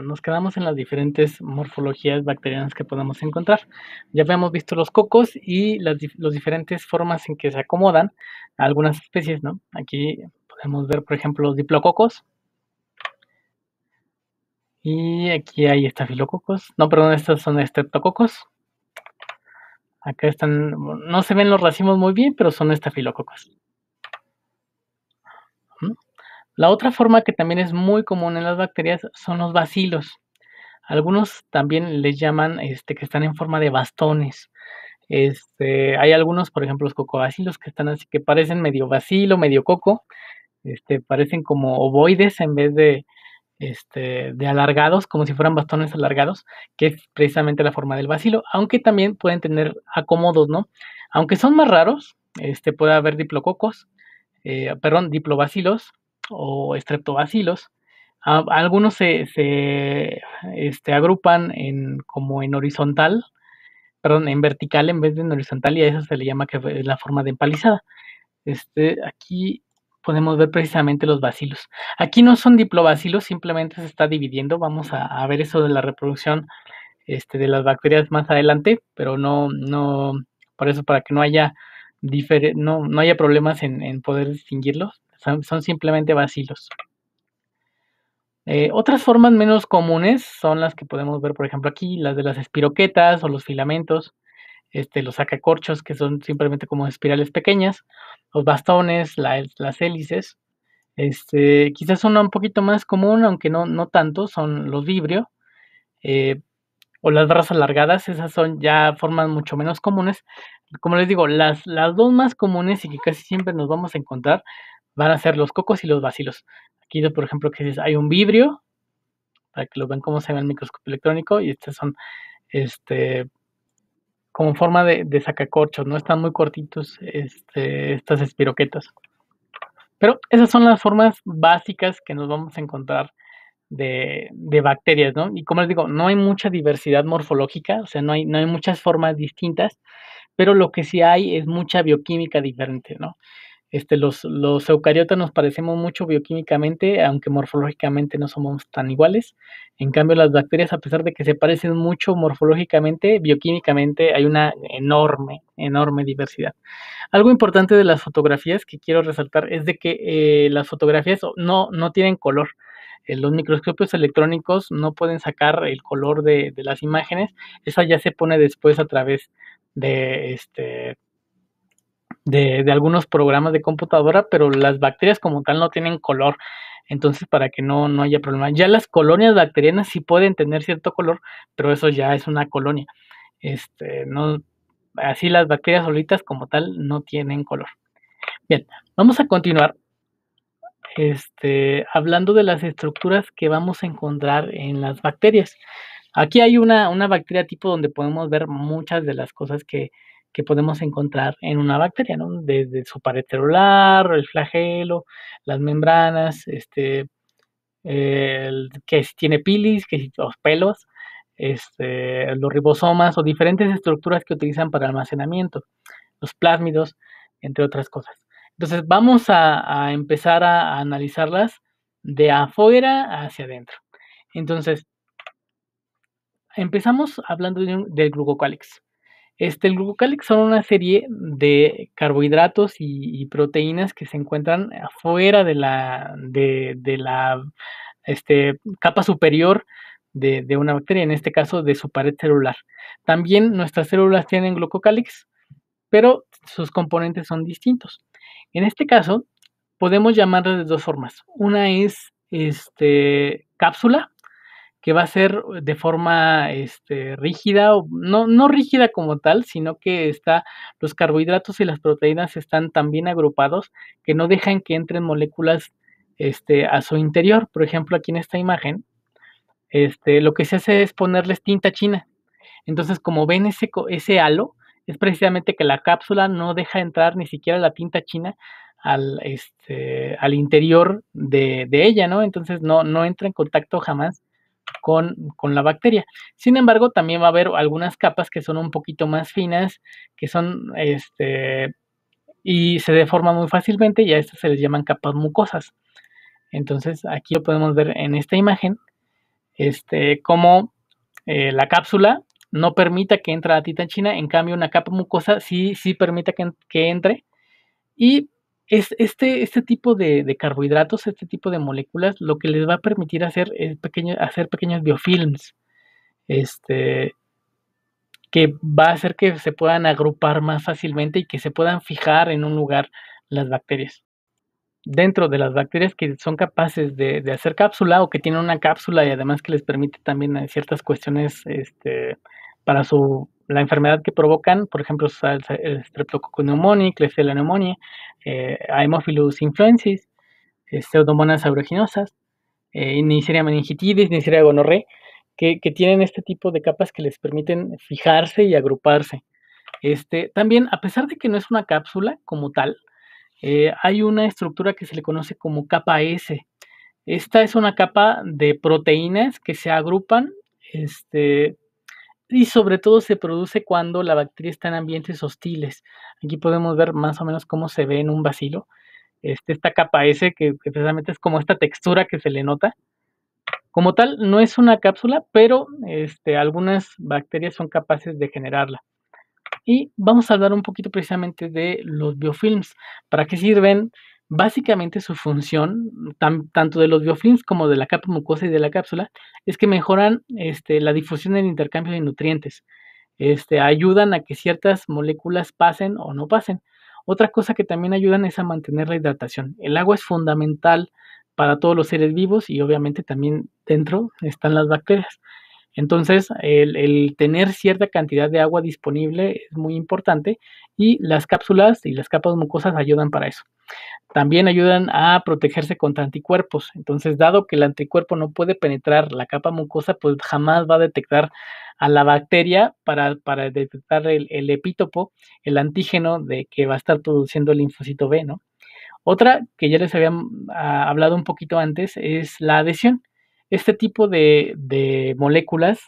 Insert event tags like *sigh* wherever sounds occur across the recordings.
nos quedamos en las diferentes morfologías bacterianas que podemos encontrar. Ya habíamos visto los cocos y las diferentes formas en que se acomodan algunas especies, ¿no? Aquí podemos ver, por ejemplo, los diplococos. Y aquí hay estafilococos. No, perdón, estos son estreptococos. Acá están, no se ven los racimos muy bien, pero son estafilococos. La otra forma que también es muy común en las bacterias son los bacilos. Algunos también les llaman este, que están en forma de bastones. Este, hay algunos, por ejemplo, los cocobacilos que están así que parecen medio bacilo, medio coco, este, parecen como ovoides en vez este, de, alargados, como si fueran bastones alargados, que es precisamente la forma del bacilo. aunque también pueden tener acomodos, ¿no? Aunque son más raros, este, puede haber diplococos, eh, perdón, diplobacilos, o estreptobacilos. algunos se, este, agrupan en, como en horizontal, perdón, en vertical en vez de en horizontal y a eso se le llama que la forma de empalizada. Este, aquí podemos ver precisamente los bacilos. Aquí no son diplobacilos, simplemente se está dividiendo. Vamos a, ver eso de la reproducción este, de las bacterias más adelante, pero no, no, por eso para que no haya no, no haya problemas en, poder distinguirlos son, simplemente vacilos. Eh, otras formas menos comunes son las que podemos ver, por ejemplo, aquí, las de las espiroquetas o los filamentos, este, los sacacorchos, que son simplemente como espirales pequeñas, los bastones, las hélices. Este, quizás son un poquito más común, aunque no, no tanto, son los vibrio eh, o las barras alargadas, esas son ya formas mucho menos comunes. Como les digo, las, las dos más comunes y que casi siempre nos vamos a encontrar van a ser los cocos y los bacilos. Aquí, por ejemplo, que hay un vibrio, para que lo vean cómo se ve el microscopio electrónico, y estas son este como forma de, sacacorchos, no están muy cortitos este, estas espiroquetas. Pero esas son las formas básicas que nos vamos a encontrar de, bacterias, ¿no? Y como les digo, no hay mucha diversidad morfológica, o sea, no hay, no hay muchas formas distintas, pero lo que sí hay es mucha bioquímica diferente, ¿no? Este, los, eucariotas nos parecemos mucho bioquímicamente, aunque morfológicamente no somos tan iguales. En cambio, las bacterias, a pesar de que se parecen mucho morfológicamente, bioquímicamente hay una enorme, enorme diversidad. Algo importante de las fotografías que quiero resaltar es de que eh, las fotografías no, no tienen color eh, los microscopios electrónicos no pueden sacar el color de, las imágenes, Eso ya se pone después a través de este de, algunos programas de computadora, pero las bacterias como tal no tienen color. Entonces, para que no, no haya problema. Ya las colonias bacterianas sí pueden tener cierto color, pero eso ya es una colonia. Este, no, así las bacterias solitas como tal no tienen color. Bien, vamos a continuar este, hablando de las estructuras que vamos a encontrar en las bacterias. Aquí hay una, una bacteria tipo donde podemos ver muchas de las cosas que, que podemos encontrar en una bacteria, ¿no? Desde su pared celular, el flagelo, las membranas, este, que si tiene pilis, que si los pelos, este, los ribosomas o diferentes estructuras que utilizan para almacenamiento, los plásmidos, entre otras cosas. Entonces vamos a, empezar a, analizarlas de afuera hacia adentro. Entonces, empezamos hablando del glucocálix. Este, el glucocálix son una serie de carbohidratos y, proteínas que se encuentran afuera de la, de, la este, capa superior de, una bacteria, en este caso de su pared celular. También nuestras células tienen glucocálix, pero sus componentes son distintos. En este caso, podemos llamarlas de dos formas. Una es este, cápsula que va a ser de forma este, rígida, o no, no rígida como tal, sino que está, los carbohidratos y las proteínas están tan bien agrupados que no dejan que entren moléculas este, a su interior. Por ejemplo, aquí en esta imagen, este, lo que se hace es ponerles tinta china. Entonces, como ven ese, ese halo, es precisamente que la cápsula no deja entrar ni siquiera la tinta china al, este, al interior de, de ella, ¿no? Entonces no, no entra en contacto jamás con, la bacteria. Sin embargo, también va a haber algunas capas que son un poquito más finas, que son este y se deforman muy fácilmente y a estas se les llaman capas mucosas. Entonces, aquí lo podemos ver en esta imagen, este, cómo eh, la cápsula no permita que entre la titanchina, en cambio una capa mucosa sí, sí permite que, que entre. Y es este, este tipo de, carbohidratos, este tipo de moléculas, lo que les va a permitir hacer, eh, hacer pequeños biofilms, este, que va a hacer que se puedan agrupar más fácilmente y que se puedan fijar en un lugar las bacterias. Dentro de las bacterias que son capaces de, hacer cápsula o que tienen una cápsula y además que les permite también eh, ciertas cuestiones este, para su la enfermedad que provocan, por ejemplo, el Streptococcus pneumoniae, la neumonía eh, Haemophilus influensis, eh, Pseudomonas aeruginosas eh, Neisseria meningitis, Neisseria gonorrhea, que, tienen este tipo de capas que les permiten fijarse y agruparse. Este, también, a pesar de que no es una cápsula como tal, eh, hay una estructura que se le conoce como capa S. Esta es una capa de proteínas que se agrupan este, y sobre todo se produce cuando la bacteria está en ambientes hostiles. Aquí podemos ver más o menos cómo se ve en un vacilo. Este, esta capa S, que, precisamente es como esta textura que se le nota. Como tal, no es una cápsula, pero este, algunas bacterias son capaces de generarla. Y vamos a hablar un poquito precisamente de los biofilms. ¿Para qué sirven? Básicamente su función, tanto de los biofilms como de la capa mucosa y de la cápsula, es que mejoran este, la difusión del intercambio de nutrientes. Este, ayudan a que ciertas moléculas pasen o no pasen. Otra cosa que también ayudan es a mantener la hidratación. El agua es fundamental para todos los seres vivos y obviamente también dentro están las bacterias. Entonces, el, el, tener cierta cantidad de agua disponible es muy importante y las cápsulas y las capas mucosas ayudan para eso. También ayudan a protegerse contra anticuerpos. Entonces, dado que el anticuerpo no puede penetrar la capa mucosa, pues jamás va a detectar a la bacteria para, detectar el, epítopo, el antígeno de que va a estar produciendo el linfocito B, ¿no? Otra que ya les había ah, hablado un poquito antes es la adhesión. Este tipo de, de moléculas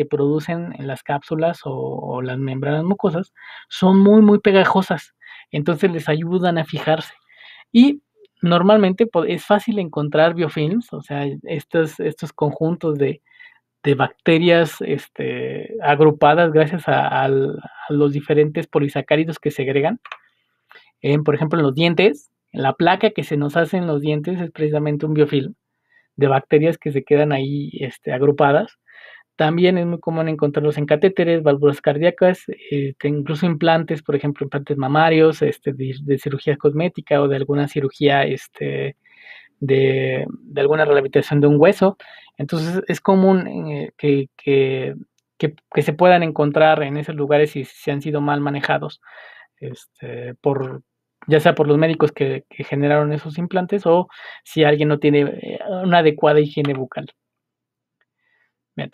que producen las cápsulas o, las membranas mucosas son muy, muy pegajosas. Entonces les ayudan a fijarse. Y normalmente pues, es fácil encontrar biofilms, o sea, estos, estos conjuntos de, de bacterias este, agrupadas gracias a, los diferentes polisacáridos que segregan. En, eh, por ejemplo, en los dientes, la placa que se nos hace en los dientes es precisamente un biofilm de bacterias que se quedan ahí este, agrupadas. También es muy común encontrarlos en catéteres, válvulas cardíacas, este, incluso implantes, por ejemplo, implantes mamarios, este, de, cirugía cosmética o de alguna cirugía este, de, alguna rehabilitación de un hueso. Entonces es común eh, que, se puedan encontrar en esos lugares si, se han sido mal manejados, ya sea por los médicos que, que generaron esos implantes o si alguien no tiene eh, una adecuada higiene bucal. Bien.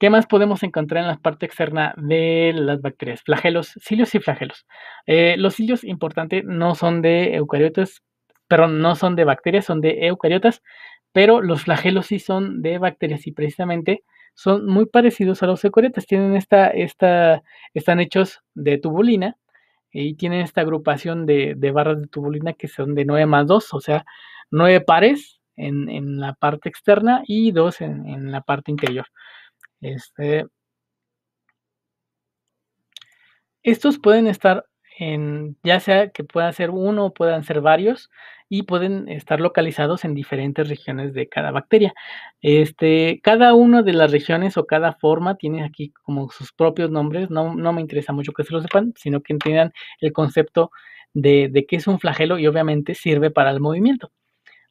¿Qué más podemos encontrar en la parte externa de las bacterias? Flagelos, cilios y flagelos. Eh, los cilios, importante, no son de eucariotas, pero no son de bacterias, son de eucariotas, pero los flagelos sí son de bacterias y precisamente son muy parecidos a los eucariotas. Tienen esta, esta, están hechos de tubulina y tienen esta agrupación de, de barras de tubulina que son de 9 más 2, o sea, 9 pares en, en la parte externa y 2 en la parte interior. Este, estos pueden estar en, ya sea que puedan ser uno o puedan ser varios, y pueden estar localizados en diferentes regiones de cada bacteria. Este, cada una de las regiones o cada forma tiene aquí como sus propios nombres. No, me interesa mucho que se lo sepan, sino que entiendan el concepto de, de qué es un flagelo y obviamente sirve para el movimiento.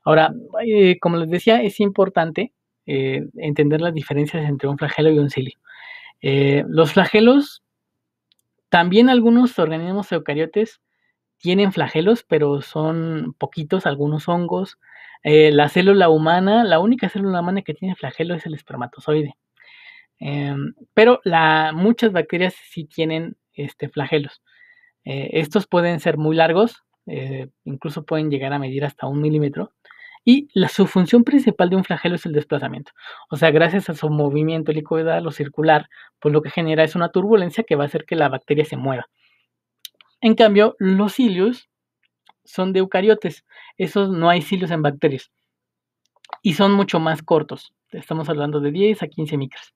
Ahora, eh, como les decía, es importante eh, entender las diferencias entre un flagelo y un cilio. Eh, los flagelos, también algunos organismos eucariotes tienen flagelos, pero son poquitos, algunos hongos. Eh, la célula humana, la única célula humana que tiene flagelo es el espermatozoide. Em, pero muchas bacterias sí tienen este, flagelos. estos pueden ser muy largos, incluso pueden llegar a medir hasta un milímetro, y la, su función principal de un flagelo es el desplazamiento. O sea, gracias a su movimiento helicoidal o circular, pues lo que genera es una turbulencia que va a hacer que la bacteria se mueva. En cambio, los cilios son de eucariotes. Esos no hay cilios en bacterias. Y son mucho más cortos. Estamos hablando de 10 a 15 micras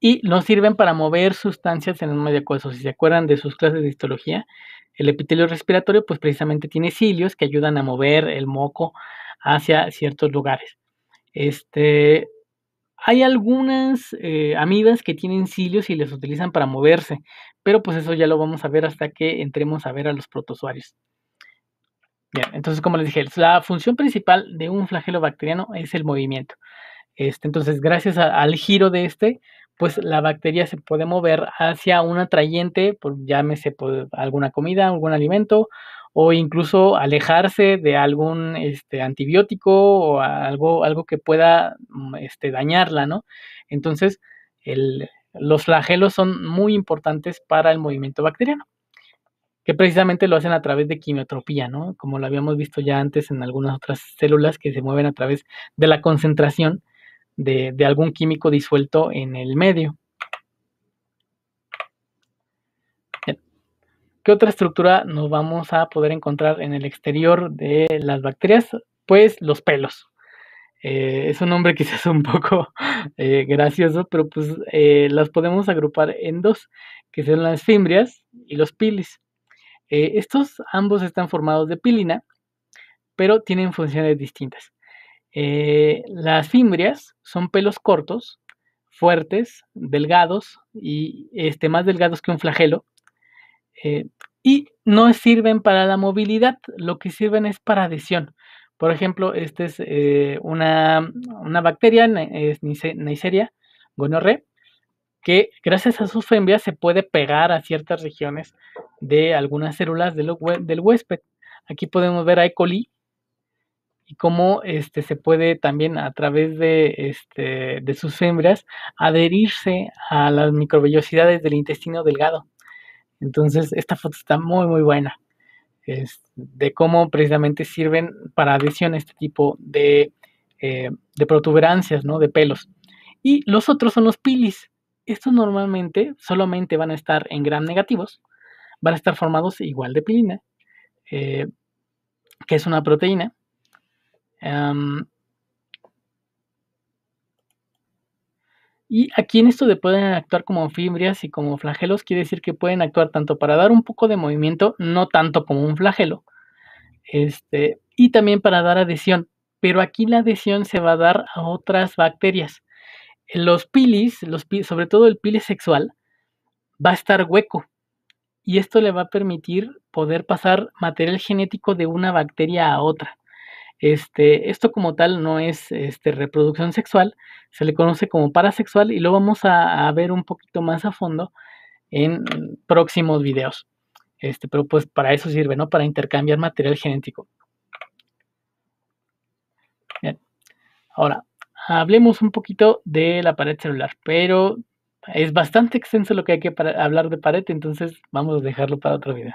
y nos sirven para mover sustancias en el medio acuoso. Si se acuerdan de sus clases de histología, el epitelio respiratorio pues precisamente tiene cilios que ayudan a mover el moco hacia ciertos lugares. Este, hay algunas eh, amigas amibas que tienen cilios y les utilizan para moverse, pero pues eso ya lo vamos a ver hasta que entremos a ver a los protozoarios. Bien, entonces como les dije, la función principal de un flagelo bacteriano es el movimiento. Este, entonces, gracias al giro de este, pues la bacteria se puede mover hacia un atrayente, pues llámese pues, alguna comida, algún alimento, o incluso alejarse de algún este, antibiótico o algo, algo que pueda mm, este, dañarla, ¿no? Entonces, los flagelos son muy importantes para el movimiento bacteriano, que precisamente lo hacen a través de quimiotropía, ¿no? Como lo habíamos visto ya antes en algunas otras células que se mueven a través de la concentración de, algún químico disuelto en el medio. ¿Qué otra estructura nos vamos a poder encontrar en el exterior de las bacterias? Pues los pelos. Eh, es un nombre *laughs* quizás un poco eh, gracioso, pero pues eh, las podemos agrupar en dos, que son las fimbrias y los pilis. estos ambos están formados de pilina, pero tienen funciones distintas. Eh, las fimbrias son pelos cortos, fuertes, delgados y este, más delgados que un flagelo. Eh, y no sirven para la movilidad, lo que sirven es para adhesión. Por ejemplo, esta es eh, una, bacteria, Neisseria gonorrhea, que gracias a sus fimbrias se puede pegar a ciertas regiones de algunas células del huésped. Aquí podemos ver a E. coli, y cómo este, se puede también a través de, este, de sus hembras adherirse a las microvellosidades del intestino delgado. Entonces, esta foto está muy, muy buena es, de cómo precisamente sirven para adhesión a este tipo de, eh, protuberancias, ¿no? De pelos. Y los otros son los pilis. Estos normalmente solamente van a estar en gram negativos, van a estar formados igual de pilina, eh, que es una proteína, Em, y aquí en esto de pueden actuar como fimbrias y como flagelos, quiere decir que pueden actuar tanto para dar un poco de movimiento, no tanto como un flagelo, este, y también para dar adhesión. Pero aquí la adhesión se va a dar a otras bacterias. Los pilis, los sobre todo el pilis sexual, va a estar hueco, y esto le va a permitir poder pasar material genético de una bacteria a otra. Este, esto como tal no es este, reproducción sexual, se le conoce como parasexual y lo vamos a, ver un poquito más a fondo en próximos videos. Este, pero pues para eso sirve, ¿no? Para intercambiar material genético. Bien. Ahora, hablemos un poquito de la pared celular, pero es bastante extenso lo que hay que hablar de pared, entonces vamos a dejarlo para otro video.